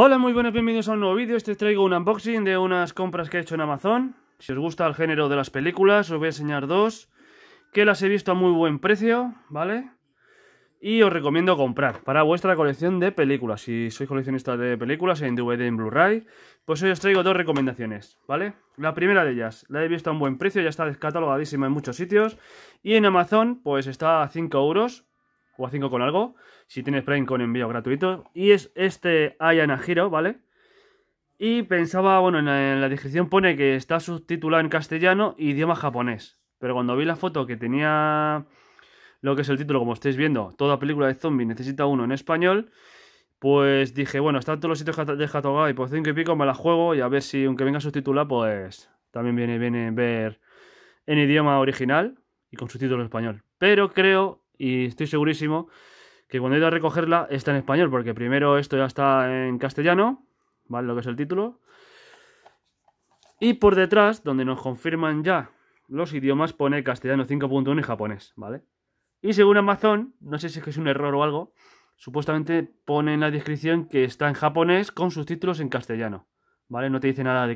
Hola, muy buenas, bienvenidos a un nuevo vídeo. Este traigo un unboxing de unas compras que he hecho en Amazon. Si os gusta el género de las películas, os voy a enseñar dos que las he visto a muy buen precio, ¿vale? Y os recomiendo comprar para vuestra colección de películas. Si sois coleccionista de películas en DVD, en Blu-ray, pues hoy os traigo dos recomendaciones, ¿vale? La primera de ellas, la he visto a un buen precio, ya está descatalogadísima en muchos sitios. Y en Amazon, pues está a 5 euros, o a 5 con algo, si tienes Prime con envío gratuito. Y es este Ayana ¿vale? Y pensaba, bueno, en la, descripción pone que está subtitulado en castellano y idioma japonés. Pero cuando vi la foto que tenía lo que es el título, como estáis viendo, toda película de zombie necesita uno en español, pues dije, bueno, están todos los sitios de y por 5 y pico, me la juego y a ver si, aunque venga subtitulado, pues también viene, viene ver en idioma original y con subtítulo en español. Pero creo y estoy segurísimo que cuando he ido a recogerla está en español, porque primero esto ya está en castellano, ¿vale? Lo que es el título. Y por detrás, donde nos confirman ya los idiomas, pone castellano 5.1 y japonés, ¿vale? Y según Amazon, no sé si es que es un error o algo, supuestamente pone en la descripción que está en japonés con sus títulos en castellano. ¿vale? No te dice nada de,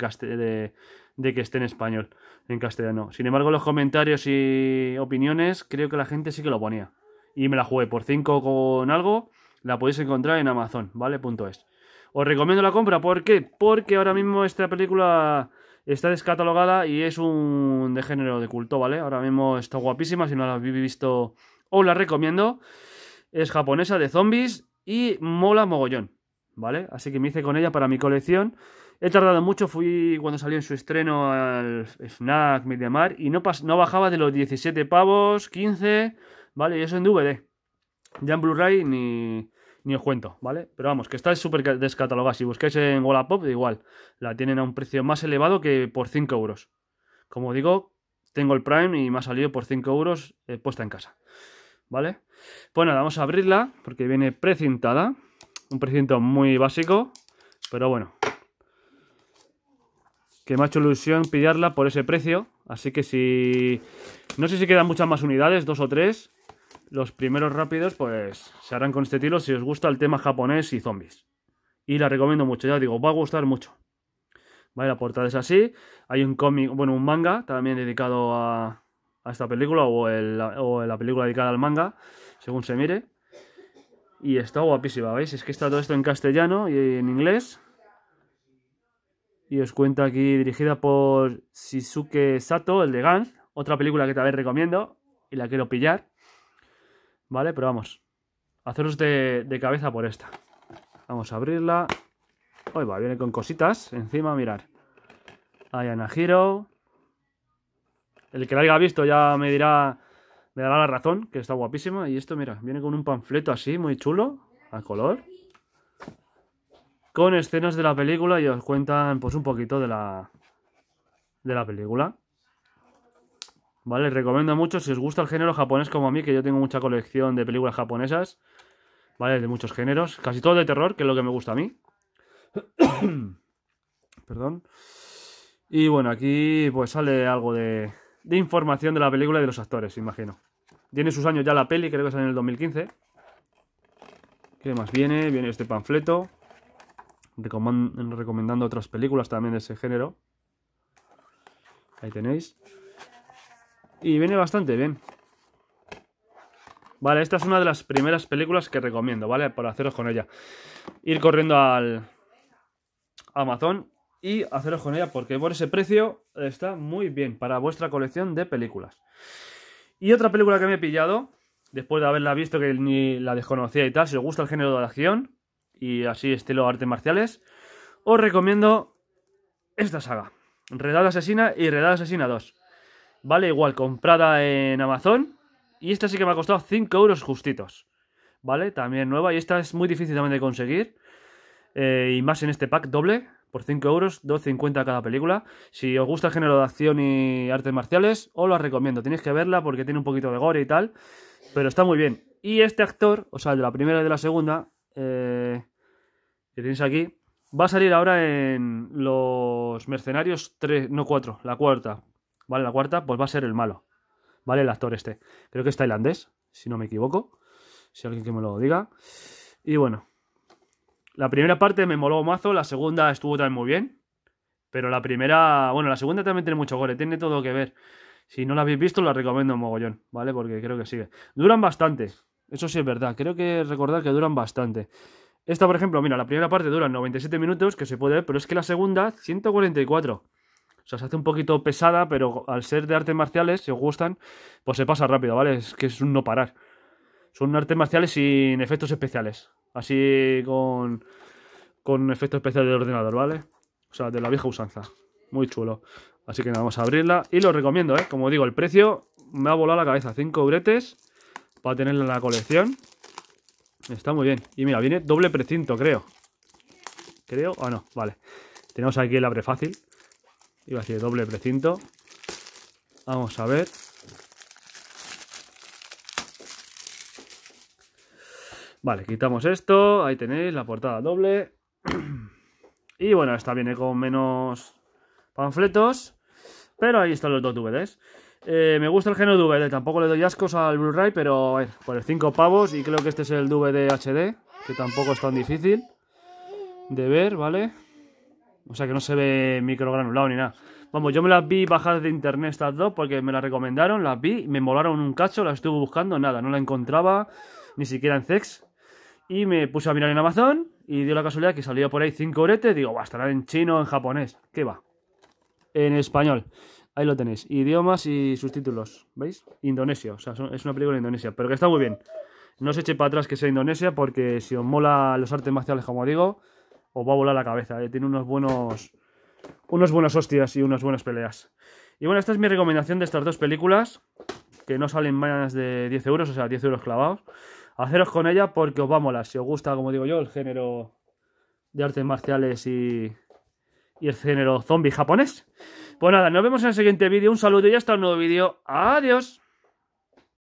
que esté en español, en castellano. Sin embargo, los comentarios y opiniones, creo que la gente sí que lo ponía. Y me la jugué por 5 con algo, la podéis encontrar en Amazon, ¿vale? Punto es. Os recomiendo la compra, ¿por qué? Porque ahora mismo esta película está descatalogada y es un de género de culto, ¿vale? Ahora mismo está guapísima, si no la habéis visto, os la recomiendo. Es japonesa de zombies y mola mogollón, ¿vale? Así que me hice con ella para mi colección. He tardado mucho, fui cuando salió en su estreno al Fnac, Mediamar, y no, bajaba de los 17 pavos, 15, ¿vale? Y eso en DVD. Ya en Blu-ray ni, os cuento, ¿vale? Pero vamos, que está súper descatalogada. Si buscáis en Wallapop, igual, la tienen a un precio más elevado que por 5 euros. Como digo, tengo el Prime y me ha salido por 5 euros eh, puesta en casa, ¿vale? Bueno, pues vamos a abrirla porque viene precintada. Un precinto muy básico, pero bueno, que me ha hecho ilusión pillarla por ese precio. Así que si... No sé si quedan muchas más unidades, dos o tres. Los primeros rápidos, pues, se harán con este tiro si os gusta el tema japonés y zombies. Y la recomiendo mucho, ya os digo, va a gustar mucho. Vale, la portada es así. Hay un cómic, bueno, un manga también dedicado a, esta película o, o, la película dedicada al manga, según se mire. Y está guapísima, ¿veis? Es que está todo esto en castellano y en inglés. Y os cuento aquí, dirigida por Shizuke Sato, el de Gans. Otra película que también recomiendo y la quiero pillar. ¿Vale? Pero vamos, haceros de, cabeza por esta. Vamos a abrirla. Hoy va, viene con cositas encima, mirar. Ayana Hiro. El que la haya visto ya me dirá, me dará la razón, que está guapísima. Y esto, mira, viene con un panfleto así, muy chulo, a color con escenas de la película y os cuentan pues un poquito de la, de la película. Vale, recomiendo mucho si os gusta el género japonés como a mí, que yo tengo mucha colección de películas japonesas, ¿vale? De muchos géneros, casi todo de terror, que es lo que me gusta a mí. Perdón. Y bueno, aquí pues sale algo de, de información de la película y de los actores, imagino. Tiene sus años ya la peli, creo que sale en el 2015. ¿Qué más viene? Viene este panfleto recomendando otras películas también de ese género. Ahí tenéis. Y viene bastante bien. Vale, esta es una de las primeras películas que recomiendo, ¿vale? Para haceros con ella. Ir corriendo al Amazon y haceros con ella porque por ese precio está muy bien para vuestra colección de películas. Y otra película que me he pillado, después de haberla visto que ni la desconocía y tal, si os gusta el género de la acción, y así estilo artes marciales, os recomiendo esta saga, Redada Asesina y Redada Asesina 2. Vale igual, comprada en Amazon y esta sí que me ha costado 5 euros justitos. ¿Vale? También nueva y esta es muy difícil también de conseguir. Eh, y más en este pack doble, por 5 euros, 2.50 cada película. Si os gusta el género de acción y artes marciales, os la recomiendo. Tenéis que verla porque tiene un poquito de gore y tal, pero está muy bien. Y este actor, o sea, de la primera y de la segunda, que tenéis aquí, va a salir ahora en los mercenarios 3, no 4, la cuarta. Vale, la cuarta, pues va a ser el malo. Vale, el actor este. Creo que es tailandés, si no me equivoco. Si alguien que me lo diga. Y bueno. La primera parte me moló mazo, la segunda estuvo también muy bien. Pero la primera, bueno, la segunda también tiene mucho gore, tiene todo que ver. Si no la habéis visto, la recomiendo un mogollón, ¿vale? Porque creo que sigue. Duran bastante, eso sí es verdad. Creo que recordar que duran bastante. Esta, por ejemplo, mira, la primera parte dura 97 minutos, que se puede ver, pero es que la segunda, 144. O sea, se hace un poquito pesada, pero al ser de artes marciales, si os gustan, pues se pasa rápido, ¿vale? Es que es un no parar. Son artes marciales sin efectos especiales. Así con, con efectos especiales del ordenador, ¿vale? O sea, de la vieja usanza. Muy chulo. Así que nada, vamos a abrirla. Y lo recomiendo, ¿eh? Como digo, el precio me ha volado la cabeza. 5 bretes para tenerla en la colección. Está muy bien. Y mira, viene doble precinto, creo. Creo, o no, vale. Tenemos aquí el abre fácil. Iba a decir doble precinto. Vamos a ver. Vale, quitamos esto. Ahí tenéis la portada doble. Y bueno, esta viene con menos panfletos. Pero ahí están los dos DVDs. Eh, me gusta el género DVD, tampoco le doy ascos al Blu-ray, pero por el 5 pavos y creo que este es el DVD HD, que tampoco es tan difícil de ver, ¿vale? O sea que no se ve microgranulado ni nada. Vamos, yo me las vi bajar de internet estas dos porque me las recomendaron, las vi, me molaron un cacho, las estuve buscando, nada, no la encontraba ni siquiera en sex Y me puse a mirar en Amazon y dio la casualidad que salía por ahí 5 oretes, digo, va, estará en chino en japonés, ¿qué va? En español. Ahí lo tenéis. Idiomas y subtítulos. ¿Veis? Indonesia. O sea, es una película de Indonesia. Pero que está muy bien. No os eche para atrás que sea Indonesia porque si os mola los artes marciales, como digo, os va a volar la cabeza. Eh. Tiene unos buenos, unos buenos hostias y unas buenas peleas. Y bueno, esta es mi recomendación de estas dos películas que no salen más de 10 euros, o sea, 10 euros clavados. Haceros con ella porque os va a molar. Si os gusta, como digo yo, el género de artes marciales y, y el género zombie japonés. Pues nada, nos vemos en el siguiente vídeo. Un saludo y hasta un nuevo vídeo. Adiós.